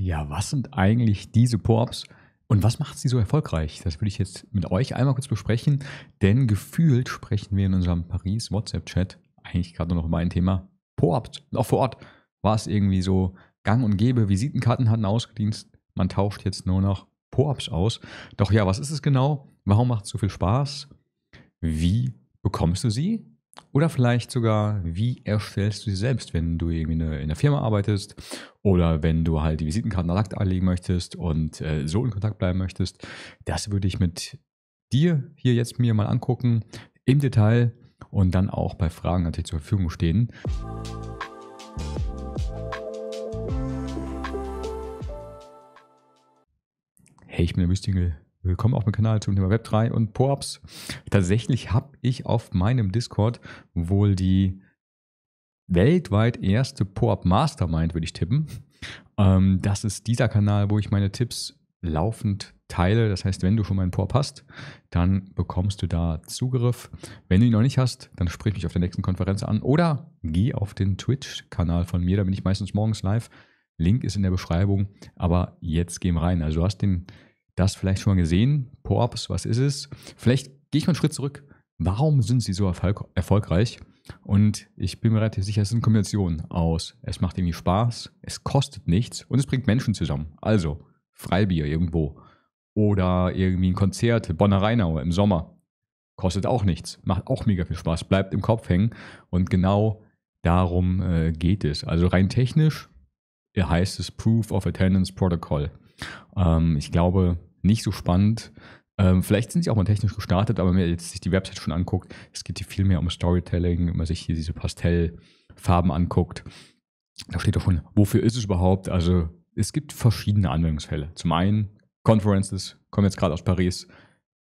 Ja, was sind eigentlich diese Po-Ups? Und was macht sie so erfolgreich? Das würde ich jetzt mit euch einmal kurz besprechen, denn gefühlt sprechen wir in unserem Paris-WhatsApp-Chat eigentlich gerade nur noch über ein Thema Po-Ups. Auch vor Ort war es irgendwie so gang und gäbe. Visitenkarten hatten ausgedienst. Man tauscht jetzt nur noch Po-Ups aus. Doch ja, was ist es genau? Warum macht es so viel Spaß? Wie bekommst du sie? Oder vielleicht sogar, wie erstellst du sie selbst, wenn du irgendwie in der Firma arbeitest oder wenn du halt die Visitenkarten Lakt anlegen möchtest und äh, so in Kontakt bleiben möchtest. Das würde ich mit dir hier jetzt mir mal angucken im Detail und dann auch bei Fragen natürlich zur Verfügung stehen. Hey, ich bin der Mystingel Willkommen auf dem Kanal zum Thema Web3 und Poops. Tatsächlich habe ich auf meinem Discord wohl die weltweit erste Poop Mastermind, würde ich tippen. Ähm, das ist dieser Kanal, wo ich meine Tipps laufend teile. Das heißt, wenn du schon meinen Poop hast, dann bekommst du da Zugriff. Wenn du ihn noch nicht hast, dann sprich mich auf der nächsten Konferenz an oder geh auf den Twitch-Kanal von mir. Da bin ich meistens morgens live. Link ist in der Beschreibung. Aber jetzt gehen wir rein. Also du hast den das vielleicht schon mal gesehen. Poops, was ist es? Vielleicht gehe ich mal einen Schritt zurück. Warum sind sie so erfolgreich? Und ich bin mir relativ sicher, es ist eine Kombination aus, es macht irgendwie Spaß, es kostet nichts und es bringt Menschen zusammen. Also Freibier irgendwo oder irgendwie ein Konzert, Bonner Rheinau im Sommer. Kostet auch nichts, macht auch mega viel Spaß, bleibt im Kopf hängen und genau darum äh, geht es. Also rein technisch heißt es Proof of Attendance Protocol. Ähm, ich glaube, nicht so spannend. Ähm, vielleicht sind sie auch mal technisch gestartet, aber wenn man jetzt sich die Website schon anguckt, es geht hier viel mehr um Storytelling, wenn man sich hier diese Pastellfarben anguckt. Da steht auch schon, wofür ist es überhaupt? Also es gibt verschiedene Anwendungsfälle. Zum einen Conferences, kommen jetzt gerade aus Paris.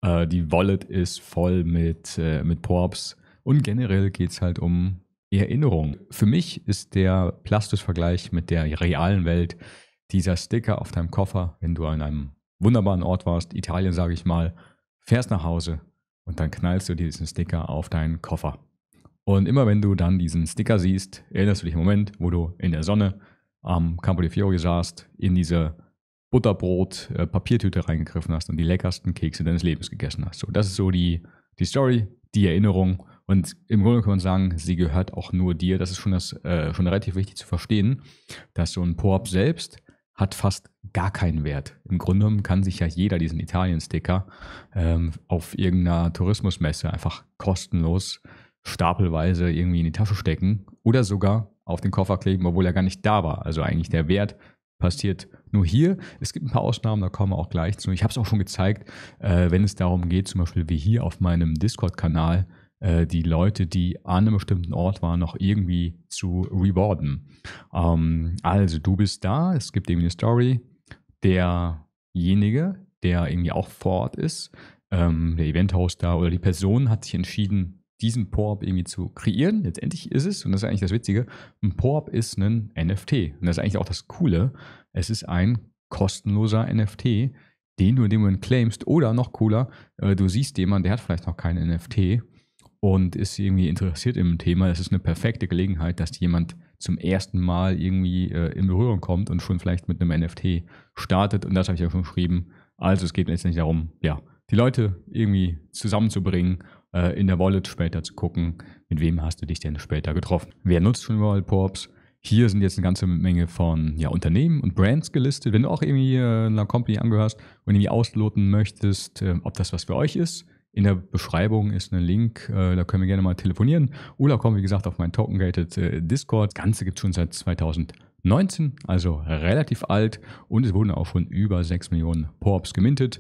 Äh, die Wallet ist voll mit, äh, mit Porps. Und generell geht es halt um Erinnerung. Für mich ist der Plastus-Vergleich mit der realen Welt dieser Sticker auf deinem Koffer, wenn du an einem wunderbaren Ort warst, Italien sage ich mal, fährst nach Hause und dann knallst du diesen Sticker auf deinen Koffer. Und immer wenn du dann diesen Sticker siehst, erinnerst du dich im Moment, wo du in der Sonne am Campo di Fiori saßt, in diese Butterbrot-Papiertüte äh, reingegriffen hast und die leckersten Kekse deines Lebens gegessen hast. So, das ist so die, die Story, die Erinnerung. Und im Grunde kann man sagen, sie gehört auch nur dir. Das ist schon, das, äh, schon relativ wichtig zu verstehen, dass so ein Poop selbst hat fast gar keinen Wert. Im Grunde genommen kann sich ja jeder diesen Italien-Sticker ähm, auf irgendeiner Tourismusmesse einfach kostenlos stapelweise irgendwie in die Tasche stecken oder sogar auf den Koffer kleben, obwohl er gar nicht da war. Also eigentlich der Wert passiert nur hier. Es gibt ein paar Ausnahmen, da kommen wir auch gleich zu. Ich habe es auch schon gezeigt, äh, wenn es darum geht, zum Beispiel wie hier auf meinem Discord-Kanal äh, die Leute, die an einem bestimmten Ort waren, noch irgendwie zu rewarden. Ähm, also du bist da, es gibt irgendwie eine Story, derjenige, der irgendwie auch vor Ort ist, ähm, der Event-Hoster oder die Person hat sich entschieden, diesen PORP irgendwie zu kreieren. Letztendlich ist es, und das ist eigentlich das Witzige, ein PORP ist ein NFT. Und das ist eigentlich auch das Coole. Es ist ein kostenloser NFT, den du in dem Moment claimst. Oder noch cooler, äh, du siehst jemanden, der hat vielleicht noch keinen NFT und ist irgendwie interessiert im Thema, es ist eine perfekte Gelegenheit, dass jemand zum ersten Mal irgendwie äh, in Berührung kommt und schon vielleicht mit einem NFT startet. Und das habe ich ja schon geschrieben. Also es geht letztendlich darum, ja, die Leute irgendwie zusammenzubringen, äh, in der Wallet später zu gucken, mit wem hast du dich denn später getroffen. Wer nutzt schon Wallet Porps? Hier sind jetzt eine ganze Menge von ja, Unternehmen und Brands gelistet. Wenn du auch irgendwie äh, einer Company angehörst und irgendwie ausloten möchtest, äh, ob das was für euch ist, in der Beschreibung ist ein Link, äh, da können wir gerne mal telefonieren. Oder kommen, wie gesagt, auf meinen Token-Gated äh, Discord. Das Ganze gibt es schon seit 2019, also relativ alt. Und es wurden auch schon über 6 Millionen Poops gemintet.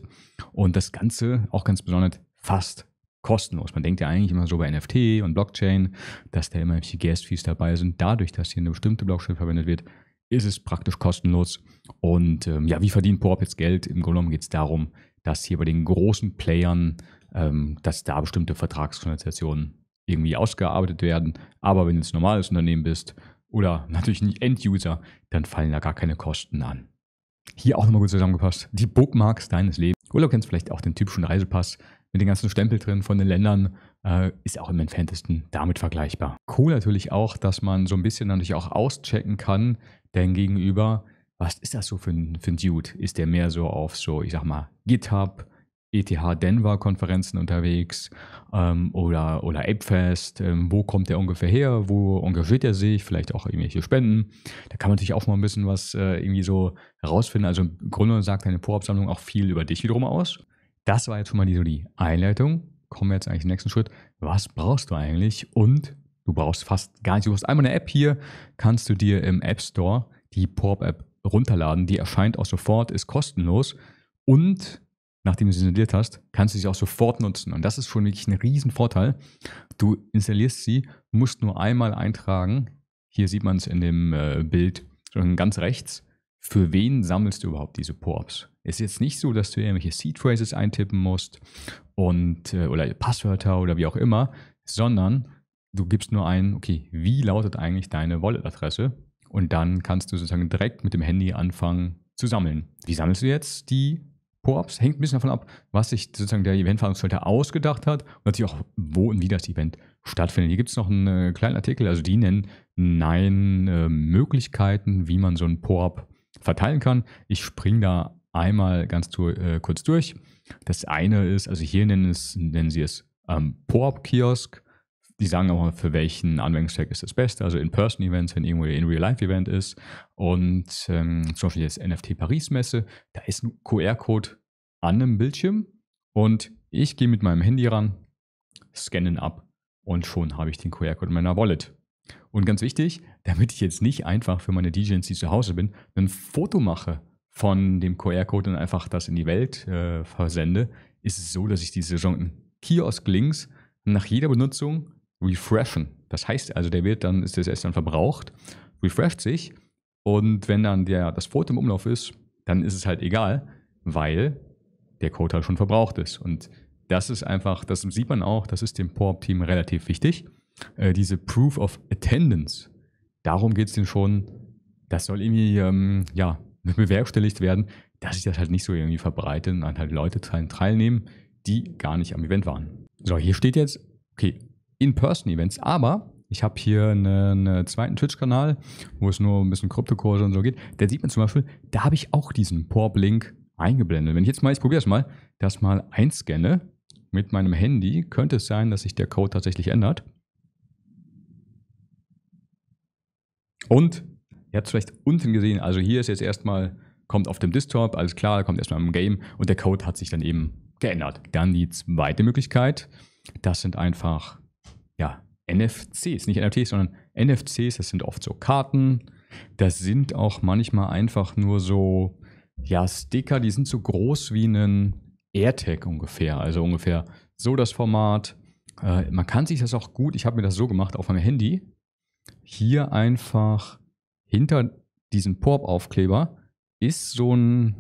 Und das Ganze, auch ganz besonders, fast kostenlos. Man denkt ja eigentlich immer so bei NFT und Blockchain, dass da immer irgendwelche Gas-Fees dabei sind. Dadurch, dass hier eine bestimmte Blockchain verwendet wird, ist es praktisch kostenlos. Und ähm, ja, wie verdient Poop jetzt Geld? Im Grunde genommen geht es darum, dass hier bei den großen Playern ähm, dass da bestimmte Vertragskonnotationen irgendwie ausgearbeitet werden. Aber wenn du ein normales Unternehmen bist oder natürlich nicht End-User, dann fallen da gar keine Kosten an. Hier auch nochmal gut zusammengepasst. Die Bookmarks deines Lebens. Oder du kennst vielleicht auch den typischen Reisepass mit den ganzen Stempel drin von den Ländern. Äh, ist auch im entferntesten damit vergleichbar. Cool natürlich auch, dass man so ein bisschen natürlich auch auschecken kann, denn gegenüber, was ist das so für ein, für ein Dude? Ist der mehr so auf so, ich sag mal, GitHub, ETH-Denver-Konferenzen unterwegs ähm, oder, oder ApeFest. Ähm, wo kommt der ungefähr her? Wo engagiert er sich? Vielleicht auch irgendwelche Spenden. Da kann man natürlich auch mal ein bisschen was äh, irgendwie so herausfinden. Also im Grunde sagt deine Po-Absammlung auch viel über dich wiederum aus. Das war jetzt schon mal die, so die Einleitung. Kommen wir jetzt eigentlich zum nächsten Schritt. Was brauchst du eigentlich? Und du brauchst fast gar nichts. Du hast einmal eine App hier, kannst du dir im App Store die Po-App runterladen. Die erscheint auch sofort, ist kostenlos und nachdem du sie installiert hast, kannst du sie auch sofort nutzen. Und das ist schon wirklich ein Riesenvorteil. Du installierst sie, musst nur einmal eintragen. Hier sieht man es in dem äh, Bild ganz rechts. Für wen sammelst du überhaupt diese POAPs? Ist jetzt nicht so, dass du irgendwelche Seed Phrases eintippen musst und äh, oder Passwörter oder wie auch immer, sondern du gibst nur ein, okay, wie lautet eigentlich deine Wallet-Adresse? Und dann kannst du sozusagen direkt mit dem Handy anfangen zu sammeln. Wie sammelst du jetzt die Co-ops. Hängt ein bisschen davon ab, was sich sozusagen der Eventveranstalter ausgedacht hat und natürlich auch, wo und wie das Event stattfindet. Hier gibt es noch einen äh, kleinen Artikel, also die nennen nein äh, Möglichkeiten, wie man so ein Co-op verteilen kann. Ich springe da einmal ganz zu, äh, kurz durch. Das eine ist, also hier nennen, es, nennen sie es ähm, Po-op-Kiosk die sagen auch, für welchen Anwendungszweck ist das Beste, also In-Person-Events, wenn irgendwo ein Real-Life-Event ist. Und ähm, zum Beispiel jetzt NFT Paris-Messe, da ist ein QR-Code an einem Bildschirm und ich gehe mit meinem Handy ran, scanne ihn ab und schon habe ich den QR-Code in meiner Wallet. Und ganz wichtig, damit ich jetzt nicht einfach für meine DJNC zu Hause bin, ein Foto mache von dem QR-Code und einfach das in die Welt äh, versende, ist es so, dass ich diese Kiosk-Links nach jeder Benutzung refreshen. Das heißt also, der wird dann, ist der SS dann verbraucht, refresht sich und wenn dann der, das Foto im Umlauf ist, dann ist es halt egal, weil der Code halt schon verbraucht ist. Und das ist einfach, das sieht man auch, das ist dem Pop-Team relativ wichtig. Äh, diese Proof of Attendance, darum geht es denen schon, das soll irgendwie, ähm, ja, bewerkstelligt werden, dass sich das halt nicht so irgendwie verbreitet und dann halt Leute teilnehmen, die gar nicht am Event waren. So, hier steht jetzt, okay, in-Person-Events. Aber ich habe hier einen, einen zweiten Twitch-Kanal, wo es nur ein bisschen Kryptokurse und so geht. Da sieht man zum Beispiel, da habe ich auch diesen Pop-Link eingeblendet. Wenn ich jetzt mal, ich probiere es mal, das mal einscanne mit meinem Handy, könnte es sein, dass sich der Code tatsächlich ändert. Und ihr habt es vielleicht unten gesehen, also hier ist jetzt erstmal, kommt auf dem Desktop, alles klar, kommt erstmal im Game und der Code hat sich dann eben geändert. Dann die zweite Möglichkeit, das sind einfach NFCs, nicht NFTs, sondern NFCs, das sind oft so Karten, das sind auch manchmal einfach nur so, ja, Sticker, die sind so groß wie ein AirTag ungefähr, also ungefähr so das Format. Äh, man kann sich das auch gut, ich habe mir das so gemacht auf meinem Handy, hier einfach hinter diesem Pop-Aufkleber ist so ein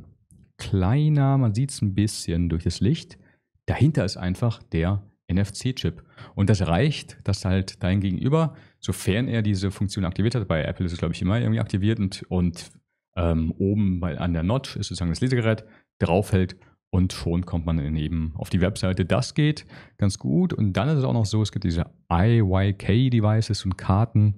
kleiner, man sieht es ein bisschen durch das Licht, dahinter ist einfach der NFC-Chip. Und das reicht, dass halt dein Gegenüber, sofern er diese Funktion aktiviert hat, bei Apple ist es, glaube ich, immer irgendwie aktiviert und, und ähm, oben bei, an der Notch ist sozusagen das Lesegerät, draufhält und schon kommt man dann eben auf die Webseite. Das geht ganz gut. Und dann ist es auch noch so, es gibt diese IYK-Devices und Karten,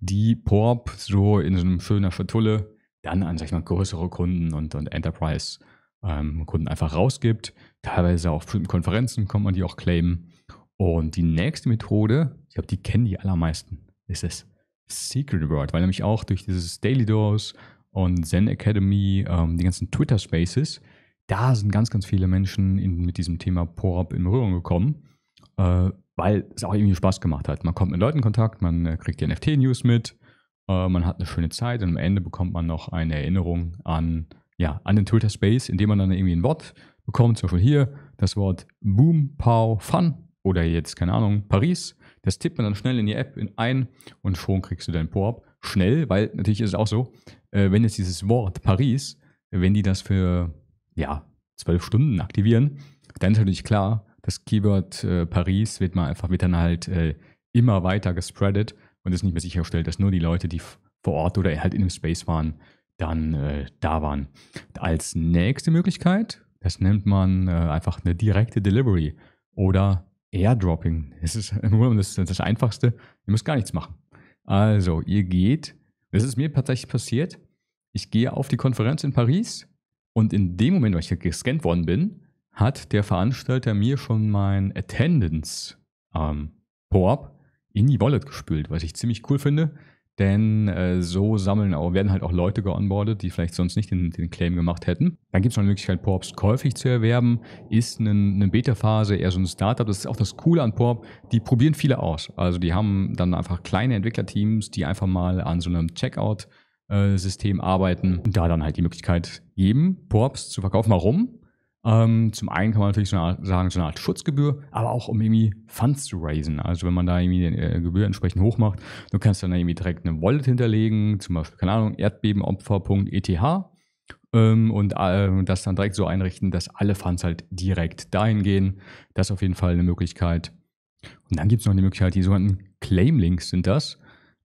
die PORP so in so einem schönen Schatulle dann an, sag ich mal, größere Kunden und, und Enterprise-Kunden ähm, einfach rausgibt. Teilweise auf bestimmten Konferenzen kommt man die auch claimen. Und die nächste Methode, ich glaube, die kennen die allermeisten, ist das Secret Word, weil nämlich auch durch dieses Daily Doors und Zen Academy, ähm, die ganzen Twitter Spaces, da sind ganz, ganz viele Menschen in, mit diesem Thema Porab in Berührung gekommen, äh, weil es auch irgendwie Spaß gemacht hat. Man kommt mit Leuten in Kontakt, man äh, kriegt die NFT-News mit, äh, man hat eine schöne Zeit und am Ende bekommt man noch eine Erinnerung an, ja, an den Twitter Space, indem man dann irgendwie ein Wort bekommt, zum Beispiel hier das Wort Boom, Pow, Fun oder jetzt, keine Ahnung, Paris. Das tippt man dann schnell in die App ein und schon kriegst du dein Po-Up. Schnell, weil natürlich ist es auch so, äh, wenn jetzt dieses Wort Paris, wenn die das für, ja, zwölf Stunden aktivieren, dann ist natürlich klar, das Keyword äh, Paris wird mal einfach, wird dann halt äh, immer weiter gespreadet und es nicht mehr sichergestellt, dass nur die Leute, die vor Ort oder halt in dem Space waren, dann äh, da waren. Als nächste Möglichkeit, das nennt man äh, einfach eine direkte Delivery oder Airdropping. Es ist nur das, das Einfachste. Ihr müsst gar nichts machen. Also, ihr geht, das ist mir tatsächlich passiert, ich gehe auf die Konferenz in Paris und in dem Moment, wo ich gescannt worden bin, hat der Veranstalter mir schon mein Attendance ähm, in die Wallet gespült, was ich ziemlich cool finde, denn äh, so sammeln auch, werden halt auch Leute geonboardet, die vielleicht sonst nicht den, den Claim gemacht hätten. Dann gibt es noch die Möglichkeit, Porps käufig zu erwerben. Ist eine, eine Beta-Phase eher so ein Startup. Das ist auch das Coole an Porp. Die probieren viele aus. Also die haben dann einfach kleine Entwicklerteams, die einfach mal an so einem Checkout-System äh, arbeiten und da dann halt die Möglichkeit geben, Porps zu verkaufen. Warum? Ähm, zum einen kann man natürlich so eine Art, sagen, so eine Art Schutzgebühr, aber auch um irgendwie Funds zu raisen. Also wenn man da irgendwie die äh, Gebühr entsprechend hoch macht, du kannst dann irgendwie direkt eine Wallet hinterlegen, zum Beispiel, keine Ahnung, erdbebenopfer.eth ähm, und äh, das dann direkt so einrichten, dass alle Funds halt direkt dahin gehen. Das ist auf jeden Fall eine Möglichkeit. Und dann gibt es noch eine Möglichkeit, die sogenannten Claim-Links sind das.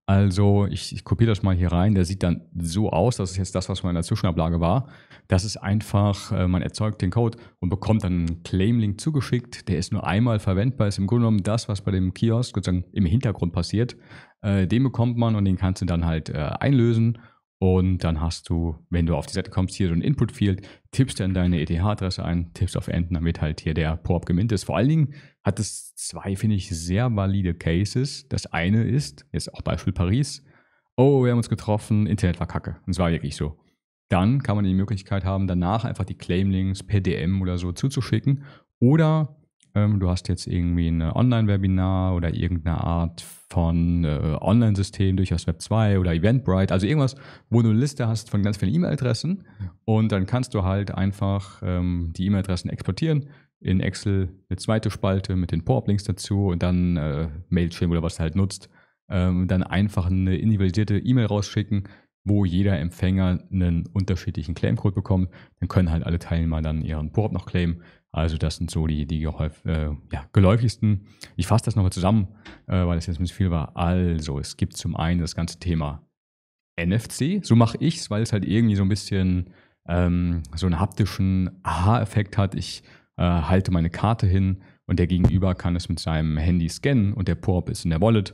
Also ich, ich kopiere das mal hier rein. Der sieht dann so aus. Das ist jetzt das, was man in der Zwischenablage war. Das ist einfach, äh, man erzeugt den Code und bekommt dann einen Claim-Link zugeschickt. Der ist nur einmal verwendbar. Ist im Grunde genommen das, was bei dem Kiosk sozusagen im Hintergrund passiert. Äh, den bekommt man und den kannst du dann halt äh, einlösen. Und dann hast du, wenn du auf die Seite kommst, hier so ein Input-Field, tippst dann deine ETH-Adresse ein, tippst auf Enden, damit halt hier der POAP geminnt ist. Vor allen Dingen hat es zwei, finde ich, sehr valide Cases. Das eine ist, jetzt auch Beispiel Paris, oh, wir haben uns getroffen, Internet war kacke. Und es war wirklich so. Dann kann man die Möglichkeit haben, danach einfach die Claimlinks per DM oder so zuzuschicken. Oder ähm, du hast jetzt irgendwie ein Online-Webinar oder irgendeine Art von äh, Online-System, durchaus Web 2 oder Eventbrite, also irgendwas, wo du eine Liste hast von ganz vielen E-Mail-Adressen. Und dann kannst du halt einfach ähm, die E-Mail-Adressen exportieren, in Excel eine zweite Spalte mit den pop links dazu und dann äh, Mailchimp oder was halt nutzt, ähm, dann einfach eine individualisierte E-Mail rausschicken, wo jeder Empfänger einen unterschiedlichen Claim-Code bekommt. Dann können halt alle Teilnehmer dann ihren pop noch claimen. Also das sind so die, die äh, ja, geläufigsten. Ich fasse das nochmal zusammen, äh, weil es jetzt ein bisschen viel war. Also es gibt zum einen das ganze Thema NFC. So mache ich es, weil es halt irgendwie so ein bisschen ähm, so einen haptischen Aha-Effekt hat. Ich äh, halte meine Karte hin und der Gegenüber kann es mit seinem Handy scannen und der Pop ist in der Wallet.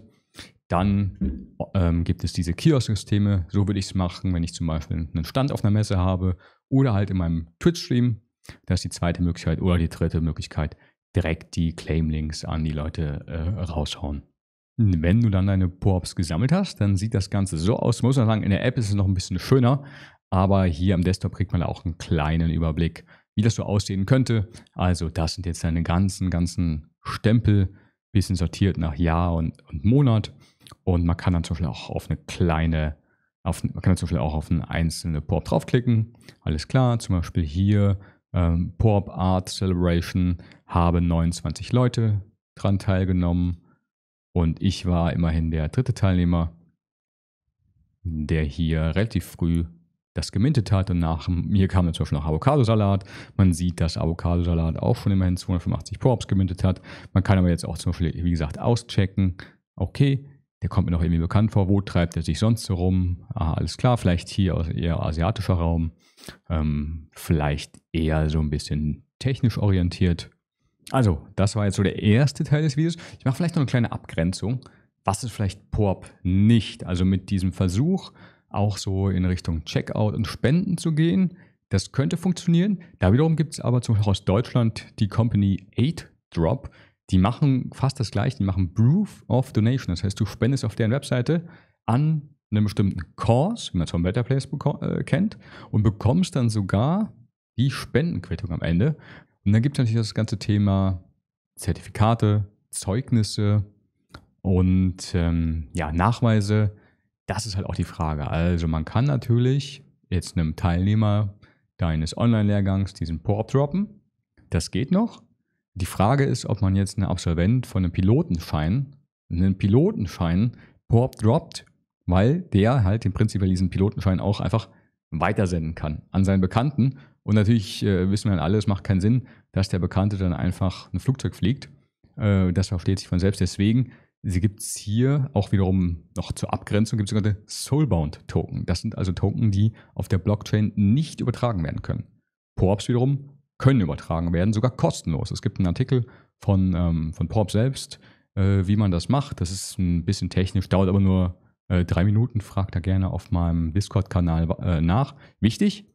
Dann ähm, gibt es diese Kiosk-Systeme. So würde ich es machen, wenn ich zum Beispiel einen Stand auf einer Messe habe oder halt in meinem Twitch-Stream. Das ist die zweite Möglichkeit oder die dritte Möglichkeit, direkt die Claim-Links an die Leute äh, raushauen. Wenn du dann deine Poops gesammelt hast, dann sieht das Ganze so aus. Muss man sagen, in der App ist es noch ein bisschen schöner, aber hier am Desktop kriegt man auch einen kleinen Überblick, wie das so aussehen könnte. Also das sind jetzt deine ganzen, ganzen Stempel, bisschen sortiert nach Jahr und, und Monat. Und man kann dann zum Beispiel auch auf eine kleine, auf, man kann dann zum Beispiel auch auf eine einzelne Pop draufklicken. Alles klar, zum Beispiel hier ähm, Pop Art Celebration habe 29 Leute dran teilgenommen. Und ich war immerhin der dritte Teilnehmer, der hier relativ früh das gemintet hat. und nach mir kam dann zum Beispiel noch Avocadosalat. Man sieht, dass Avocadosalat auch schon immerhin 285 pull gemintet hat. Man kann aber jetzt auch zum Beispiel, wie gesagt, auschecken. Okay, der kommt mir noch irgendwie bekannt vor. Wo treibt er sich sonst so rum? Aha, alles klar, vielleicht hier aus eher asiatischer Raum. Ähm, vielleicht eher so ein bisschen technisch orientiert. Also, das war jetzt so der erste Teil des Videos. Ich mache vielleicht noch eine kleine Abgrenzung. Was ist vielleicht PORP nicht? Also mit diesem Versuch, auch so in Richtung Checkout und Spenden zu gehen. Das könnte funktionieren. Da wiederum gibt es aber zum Beispiel aus Deutschland die Company 8 Drop. Die machen fast das gleiche, die machen Proof of Donation. Das heißt, du spendest auf deren Webseite an einen bestimmten Kurs, wie man es vom Better Place äh, kennt, und bekommst dann sogar die Spendenquittung am Ende. Und dann gibt es natürlich das ganze Thema Zertifikate, Zeugnisse und ähm, ja, Nachweise, das ist halt auch die Frage. Also man kann natürlich jetzt einem Teilnehmer deines Online-Lehrgangs diesen Pop droppen. Das geht noch. Die Frage ist, ob man jetzt einen Absolvent von einem Pilotenschein, einen Pilotenschein Pop droppt, weil der halt im Prinzip diesen Pilotenschein auch einfach weitersenden kann an seinen Bekannten. Und natürlich äh, wissen wir dann alle, es macht keinen Sinn, dass der Bekannte dann einfach ein Flugzeug fliegt. Äh, das versteht sich von selbst. Deswegen Sie gibt es hier auch wiederum noch zur Abgrenzung, gibt es sogenannte Soulbound-Token. Das sind also Token, die auf der Blockchain nicht übertragen werden können. Poops wiederum können übertragen werden, sogar kostenlos. Es gibt einen Artikel von, ähm, von POAP selbst, äh, wie man das macht. Das ist ein bisschen technisch, dauert aber nur äh, drei Minuten. Fragt da gerne auf meinem Discord-Kanal äh, nach. Wichtig,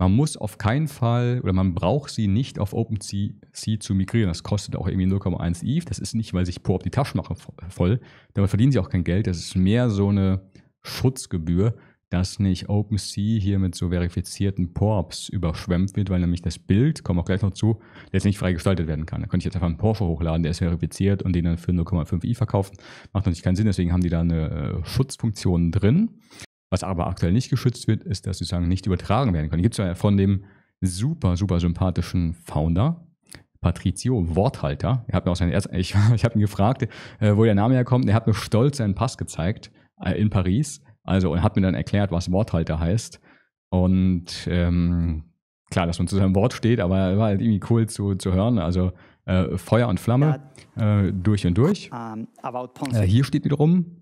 man muss auf keinen Fall oder man braucht sie nicht auf OpenSea zu migrieren. Das kostet auch irgendwie 0,1 ETH. E das ist nicht, weil sich Poop die Tasche machen voll. Damit verdienen sie auch kein Geld. Das ist mehr so eine Schutzgebühr, dass nicht OpenSea hier mit so verifizierten Poops überschwemmt wird, weil nämlich das Bild, kommen wir auch gleich noch zu, jetzt nicht frei gestaltet werden kann. Da könnte ich jetzt einfach einen Porsche hochladen, der ist verifiziert und den dann für 0,5 ETH verkaufen. Macht natürlich keinen Sinn, deswegen haben die da eine äh, Schutzfunktion drin. Was aber aktuell nicht geschützt wird, ist, dass sie nicht übertragen werden können. Gibt es ja von dem super, super sympathischen Founder, Patricio Worthalter. Er hat mir auch Erz ich, ich habe ihn gefragt, äh, wo der Name herkommt. Er hat mir stolz seinen Pass gezeigt äh, in Paris. Also und hat mir dann erklärt, was Worthalter heißt. Und ähm, klar, dass man zu seinem Wort steht, aber war halt irgendwie cool zu, zu hören. Also äh, Feuer und Flamme äh, durch und durch. Ah, äh, hier steht wiederum,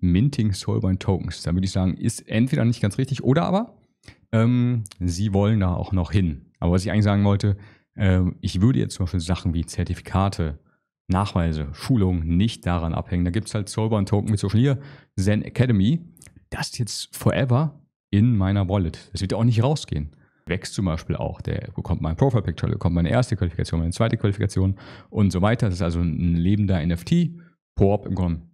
Minting Soulbind Tokens. Da würde ich sagen, ist entweder nicht ganz richtig oder aber ähm, sie wollen da auch noch hin. Aber was ich eigentlich sagen wollte, äh, ich würde jetzt zum Beispiel Sachen wie Zertifikate, Nachweise, Schulungen nicht daran abhängen. Da gibt es halt Soulbind Token mit Social hier, Zen Academy. Das ist jetzt forever in meiner Wallet. Das wird auch nicht rausgehen wächst zum Beispiel auch. Der bekommt mein Profile Picture, bekommt meine erste Qualifikation, meine zweite Qualifikation und so weiter. Das ist also ein lebender NFT. Koop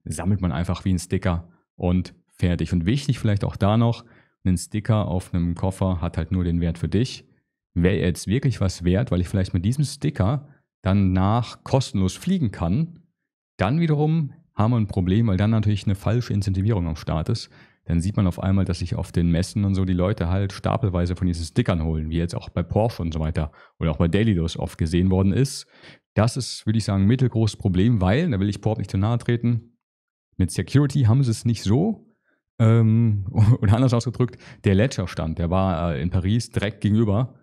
sammelt man einfach wie ein Sticker und fertig. Und wichtig vielleicht auch da noch, ein Sticker auf einem Koffer hat halt nur den Wert für dich. Wäre jetzt wirklich was wert, weil ich vielleicht mit diesem Sticker dann nach kostenlos fliegen kann, dann wiederum haben wir ein Problem, weil dann natürlich eine falsche Incentivierung am Start ist. Dann sieht man auf einmal, dass sich auf den Messen und so die Leute halt stapelweise von diesen Stickern holen, wie jetzt auch bei Porsche und so weiter oder auch bei Dailydos oft gesehen worden ist, das ist, würde ich sagen, ein mittelgroßes Problem, weil, da will ich Port nicht zu nahe treten, mit Security haben sie es nicht so. Ähm, oder anders ausgedrückt, der Ledger-Stand, der war äh, in Paris direkt gegenüber.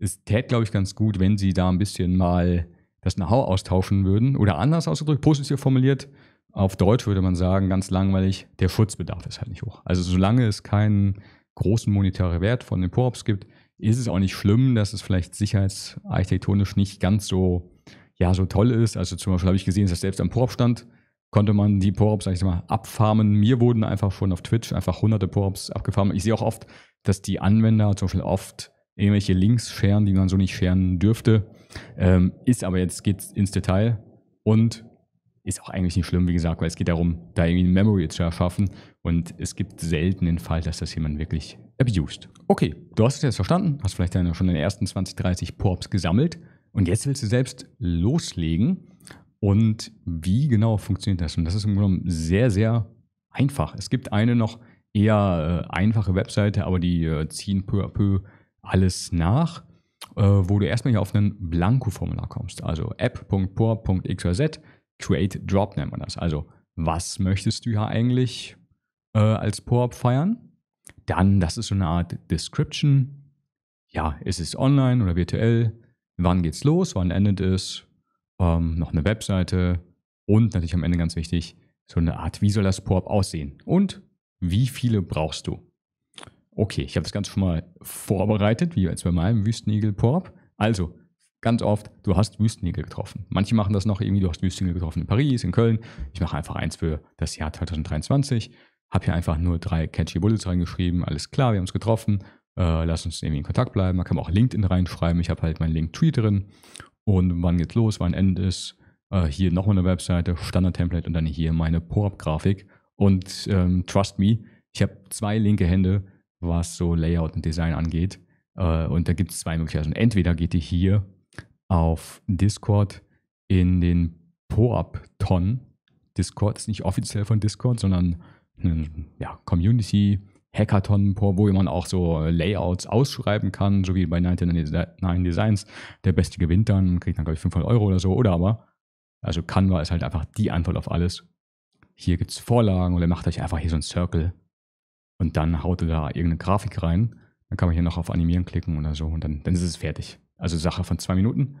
Es täte, glaube ich, ganz gut, wenn sie da ein bisschen mal das Know-how austauschen würden. Oder anders ausgedrückt, positiv formuliert, auf Deutsch würde man sagen, ganz langweilig, der Schutzbedarf ist halt nicht hoch. Also solange es keinen großen monetären Wert von den Poops gibt, ist es auch nicht schlimm, dass es vielleicht sicherheitsarchitektonisch nicht ganz so ja so toll ist. Also zum Beispiel habe ich gesehen, dass selbst am Porob stand, konnte man die Porops, sag ich mal, abfarmen. Mir wurden einfach schon auf Twitch einfach hunderte Porops abgefarmt. Ich sehe auch oft, dass die Anwender zum Beispiel oft irgendwelche Links scheren, die man so nicht scheren dürfte. Ähm, ist aber jetzt, geht ins Detail und ist auch eigentlich nicht schlimm, wie gesagt, weil es geht darum, da irgendwie eine Memory zu erschaffen und es gibt selten den Fall, dass das jemand wirklich abused. Okay, du hast es jetzt verstanden, hast vielleicht deine, schon den ersten 20, 30 Porps gesammelt und jetzt willst du selbst loslegen. Und wie genau funktioniert das? Und das ist im Grunde genommen sehr, sehr einfach. Es gibt eine noch eher äh, einfache Webseite, aber die äh, ziehen peu à peu alles nach, äh, wo du erstmal hier auf einen Blanko-Formular kommst. Also app.por.xyz, create drop nennt man das. Also was möchtest du ja eigentlich äh, als Poop feiern? Dann, das ist so eine Art Description. Ja, ist es online oder virtuell? wann geht's los, wann endet es, ähm, noch eine Webseite und natürlich am Ende ganz wichtig, so eine Art, wie soll das Pop aussehen und wie viele brauchst du? Okay, ich habe das Ganze schon mal vorbereitet, wie jetzt bei meinem Wüstenigel-Porb. Also, ganz oft, du hast Wüstenigel getroffen. Manche machen das noch irgendwie, du hast Wüstenigel getroffen in Paris, in Köln. Ich mache einfach eins für das Jahr 2023. Habe hier einfach nur drei catchy Bullets reingeschrieben. Alles klar, wir haben es getroffen. Äh, lass uns irgendwie in Kontakt bleiben. Man kann auch LinkedIn reinschreiben. Ich habe halt meinen Link-Tree drin. Und wann geht's los, wann Ende ist. Äh, hier nochmal eine Webseite, Standard-Template und dann hier meine Pop-Grafik. Und ähm, trust me, ich habe zwei linke Hände, was so Layout und Design angeht. Äh, und da gibt es zwei Möglichkeiten. Also entweder geht ihr hier auf Discord in den Poab-Ton. Discord ist nicht offiziell von Discord, sondern eine hm, ja, Community, Hackathon, wo man auch so äh, Layouts ausschreiben kann, so wie bei 99 Designs. Der Beste gewinnt dann, kriegt dann, glaube ich, 500 Euro oder so. Oder aber, also Canva ist halt einfach die Antwort auf alles. Hier gibt es Vorlagen oder macht euch einfach hier so einen Circle und dann haut ihr da irgendeine Grafik rein. Dann kann man hier noch auf Animieren klicken oder so und dann, dann ist es fertig. Also Sache von zwei Minuten.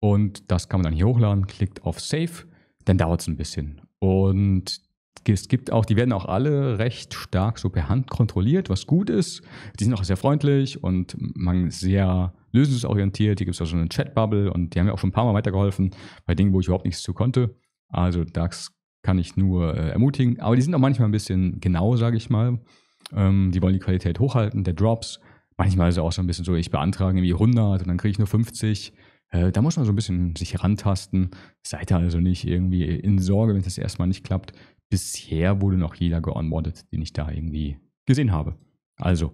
Und das kann man dann hier hochladen, klickt auf Save, dann dauert es ein bisschen. Und es gibt auch, die werden auch alle recht stark so per Hand kontrolliert, was gut ist. Die sind auch sehr freundlich und man sehr lösungsorientiert. Hier gibt es auch so eine Chatbubble und die haben mir auch schon ein paar Mal weitergeholfen bei Dingen, wo ich überhaupt nichts zu konnte. Also das kann ich nur äh, ermutigen. Aber die sind auch manchmal ein bisschen genau, sage ich mal. Ähm, die wollen die Qualität hochhalten, der Drops. Manchmal ist es auch so ein bisschen so, ich beantrage irgendwie 100 und dann kriege ich nur 50 äh, da muss man so ein bisschen sich herantasten. Seid da also nicht irgendwie in Sorge, wenn es das erstmal nicht klappt bisher wurde noch jeder geonboardet, den ich da irgendwie gesehen habe. Also,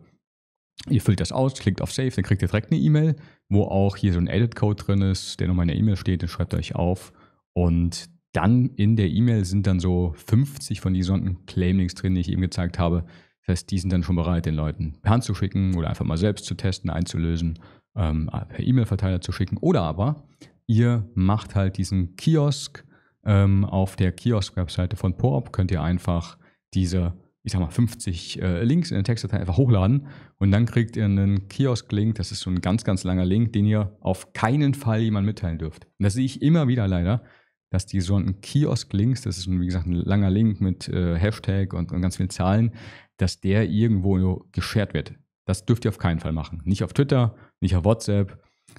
ihr füllt das aus, klickt auf Save, dann kriegt ihr direkt eine E-Mail, wo auch hier so ein Edit-Code drin ist, der nochmal in der E-Mail steht, den schreibt ihr euch auf. Und dann in der E-Mail sind dann so 50 von diesen Claimings drin, die ich eben gezeigt habe. Das heißt, die sind dann schon bereit, den Leuten per Hand zu schicken oder einfach mal selbst zu testen, einzulösen, ähm, per E-Mail-Verteiler zu schicken. Oder aber ihr macht halt diesen Kiosk ähm, auf der Kiosk-Webseite von Poop könnt ihr einfach diese, ich sag mal, 50 äh, Links in der Textdatei einfach hochladen und dann kriegt ihr einen Kiosk-Link. Das ist so ein ganz, ganz langer Link, den ihr auf keinen Fall jemandem mitteilen dürft. Und das sehe ich immer wieder leider, dass die so einen Kiosk-Links, das ist, wie gesagt, ein langer Link mit äh, Hashtag und, und ganz vielen Zahlen, dass der irgendwo geshared wird. Das dürft ihr auf keinen Fall machen. Nicht auf Twitter, nicht auf WhatsApp,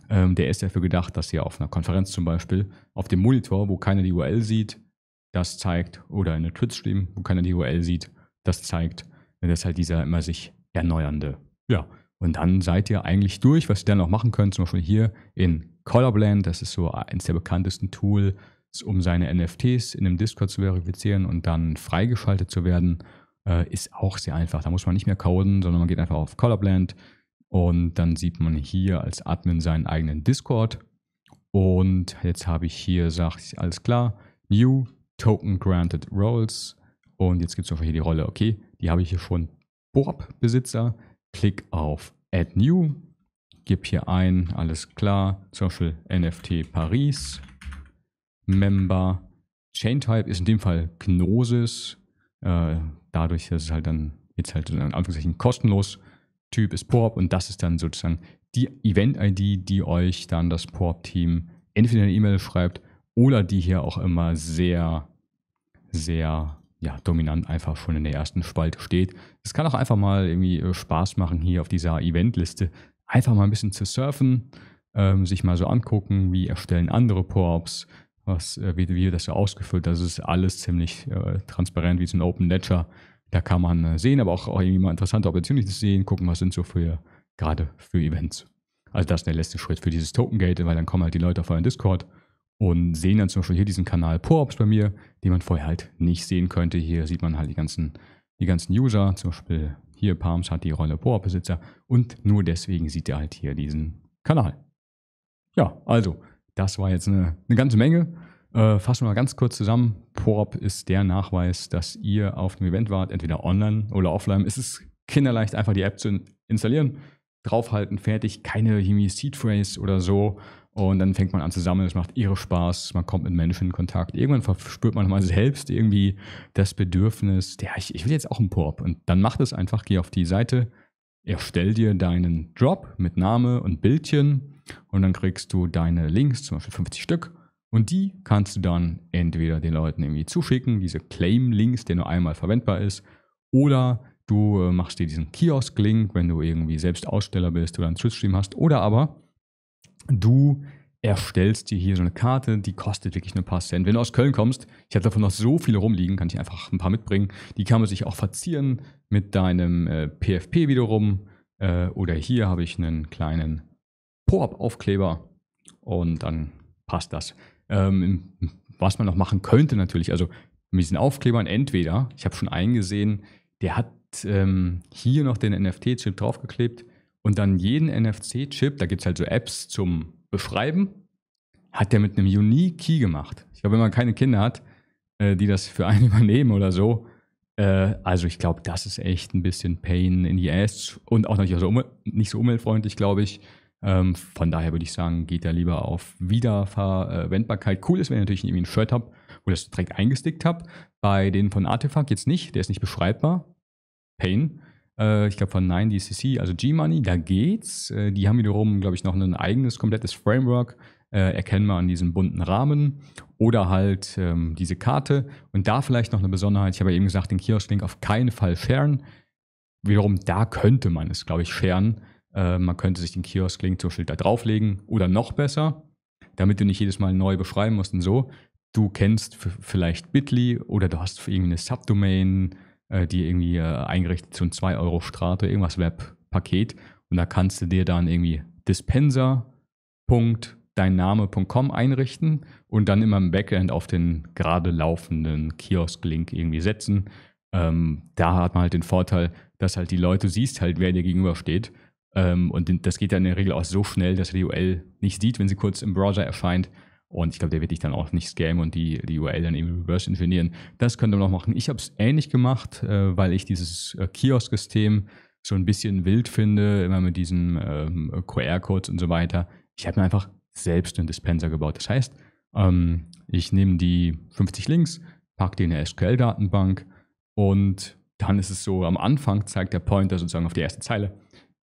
ähm, der ist dafür gedacht, dass ihr auf einer Konferenz zum Beispiel auf dem Monitor, wo keiner die URL sieht, das zeigt, oder in einem Twitch-Stream, wo keiner die URL sieht, das zeigt. Das ist halt dieser immer sich erneuernde. Ja, und dann seid ihr eigentlich durch, was ihr dann noch machen könnt, zum Beispiel hier in Colorblend, das ist so eins der bekanntesten Tools, um seine NFTs in einem Discord zu verifizieren und dann freigeschaltet zu werden, äh, ist auch sehr einfach. Da muss man nicht mehr coden, sondern man geht einfach auf Colorblend, und dann sieht man hier als Admin seinen eigenen Discord. Und jetzt habe ich hier, sage ich, alles klar, New Token Granted Roles. Und jetzt gibt es einfach hier die Rolle, okay, die habe ich hier schon. Bob-Besitzer, klick auf Add New, gib hier ein, alles klar, zum Beispiel NFT Paris, Member, Chain Type ist in dem Fall Gnosis, äh, dadurch, dass es halt dann jetzt halt in Anführungszeichen kostenlos Typ ist Poop und das ist dann sozusagen die Event-ID, die euch dann das poop team entweder eine E-Mail schreibt oder die hier auch immer sehr, sehr ja, dominant einfach schon in der ersten Spalte steht. Es kann auch einfach mal irgendwie äh, Spaß machen, hier auf dieser Event-Liste einfach mal ein bisschen zu surfen, ähm, sich mal so angucken, wie erstellen andere Poops, was, äh, wie, wie das so ausgefüllt. Das ist alles ziemlich äh, transparent, wie so ein Open Ledger. Da kann man äh, sehen, aber auch, auch irgendwie mal interessante Opportunities sehen, gucken, was sind so für gerade für Events. Also das ist der letzte Schritt für dieses Token Gate, weil dann kommen halt die Leute auf euren Discord und sehen dann zum Beispiel hier diesen Kanal Poops bei mir, den man vorher halt nicht sehen könnte. Hier sieht man halt die ganzen, die ganzen User, zum Beispiel hier Palms hat die Rolle Poop-Besitzer und nur deswegen sieht ihr halt hier diesen Kanal. Ja, also das war jetzt eine, eine ganze Menge. Äh, fassen wir mal ganz kurz zusammen. POROP ist der Nachweis, dass ihr auf dem Event wart, entweder online oder offline. Es ist kinderleicht, einfach die App zu installieren, draufhalten, fertig, keine irgendwie Seed Phrase oder so. Und dann fängt man an zu sammeln, es macht irre Spaß, man kommt mit Menschen in Kontakt. Irgendwann verspürt man mal selbst irgendwie das Bedürfnis, ja, ich, ich will jetzt auch einen Pop. Und dann macht es einfach, geh auf die Seite, erstell dir deinen Drop mit Name und Bildchen und dann kriegst du deine Links, zum Beispiel 50 Stück. Und die kannst du dann entweder den Leuten irgendwie zuschicken, diese Claim-Links, der nur einmal verwendbar ist, oder du äh, machst dir diesen Kiosk-Link, wenn du irgendwie selbst Aussteller bist oder einen Twitch-Stream hast, oder aber du erstellst dir hier so eine Karte, die kostet wirklich nur ein paar Cent. Wenn du aus Köln kommst, ich habe davon noch so viele rumliegen, kann ich einfach ein paar mitbringen. Die kann man sich auch verzieren mit deinem äh, PFP wiederum. Äh, oder hier habe ich einen kleinen Pop-Up-Aufkleber und dann passt das. Ähm, was man noch machen könnte natürlich, also mit diesen Aufklebern entweder, ich habe schon einen gesehen, der hat ähm, hier noch den NFT-Chip draufgeklebt und dann jeden NFC-Chip, da gibt es halt so Apps zum Beschreiben, hat der mit einem Unique Key gemacht. Ich glaube, wenn man keine Kinder hat, äh, die das für einen übernehmen oder so, äh, also ich glaube, das ist echt ein bisschen Pain in the Ass und auch nicht so, um, nicht so umweltfreundlich, glaube ich. Ähm, von daher würde ich sagen, geht da lieber auf Wiederverwendbarkeit. Cool ist, wenn ihr natürlich irgendwie ein Shirt habt, wo das direkt eingestickt habt. Bei denen von Artifact jetzt nicht, der ist nicht beschreibbar. Pain. Äh, ich glaube von 9DCC, also G-Money, da geht's. Äh, die haben wiederum, glaube ich, noch ein eigenes, komplettes Framework. Äh, erkennen wir an diesem bunten Rahmen oder halt ähm, diese Karte. Und da vielleicht noch eine Besonderheit. Ich habe ja eben gesagt, den Kiosk-Link auf keinen Fall sharen. Wiederum, da könnte man es, glaube ich, sharen. Äh, man könnte sich den Kiosk-Link zum Schild da drauflegen oder noch besser, damit du nicht jedes Mal neu beschreiben musst und so. Du kennst vielleicht Bitly oder du hast irgendeine Subdomain, äh, die irgendwie äh, eingerichtet so ein 2-Euro-Strate, irgendwas Web-Paket. Und da kannst du dir dann irgendwie Dispenser. Name.com einrichten und dann immer im Backend auf den gerade laufenden Kiosk-Link irgendwie setzen. Ähm, da hat man halt den Vorteil, dass halt die Leute siehst halt, wer dir gegenübersteht. Ähm, und das geht dann in der Regel auch so schnell, dass er die URL nicht sieht, wenn sie kurz im Browser erscheint. Und ich glaube, der wird dich dann auch nicht scammen und die, die URL dann eben reverse engineeren. Das könnte man auch machen. Ich habe es ähnlich gemacht, äh, weil ich dieses äh, Kiosk-System so ein bisschen wild finde, immer mit diesen ähm, QR-Codes und so weiter. Ich habe mir einfach selbst einen Dispenser gebaut. Das heißt, ähm, ich nehme die 50 Links, packe die in eine SQL-Datenbank und dann ist es so, am Anfang zeigt der Pointer sozusagen auf die erste Zeile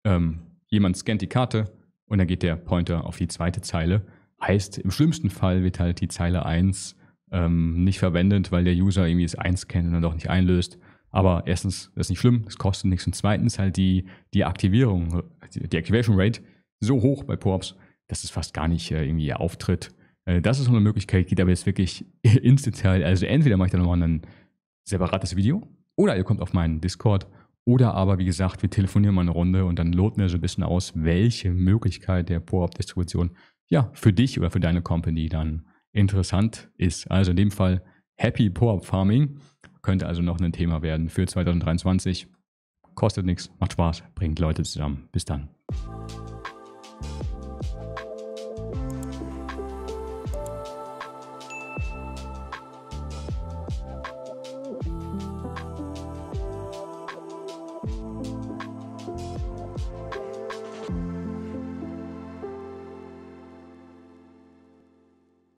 ähm, jemand scannt die Karte und dann geht der Pointer auf die zweite Zeile. Heißt, im schlimmsten Fall wird halt die Zeile 1 ähm, nicht verwendet, weil der User irgendwie das einscannt und dann doch nicht einlöst. Aber erstens, das ist nicht schlimm, das kostet nichts. Und zweitens halt die, die Aktivierung, die Activation Rate so hoch bei Poops, dass es fast gar nicht äh, irgendwie auftritt. Äh, das ist noch eine Möglichkeit, geht aber jetzt wirklich ins Detail. Also entweder mache ich da nochmal ein separates Video oder ihr kommt auf meinen Discord oder aber, wie gesagt, wir telefonieren mal eine Runde und dann loten wir so ein bisschen aus, welche Möglichkeit der Po-Op-Distribution ja, für dich oder für deine Company dann interessant ist. Also in dem Fall Happy Po-op Farming könnte also noch ein Thema werden für 2023. Kostet nichts, macht Spaß, bringt Leute zusammen. Bis dann.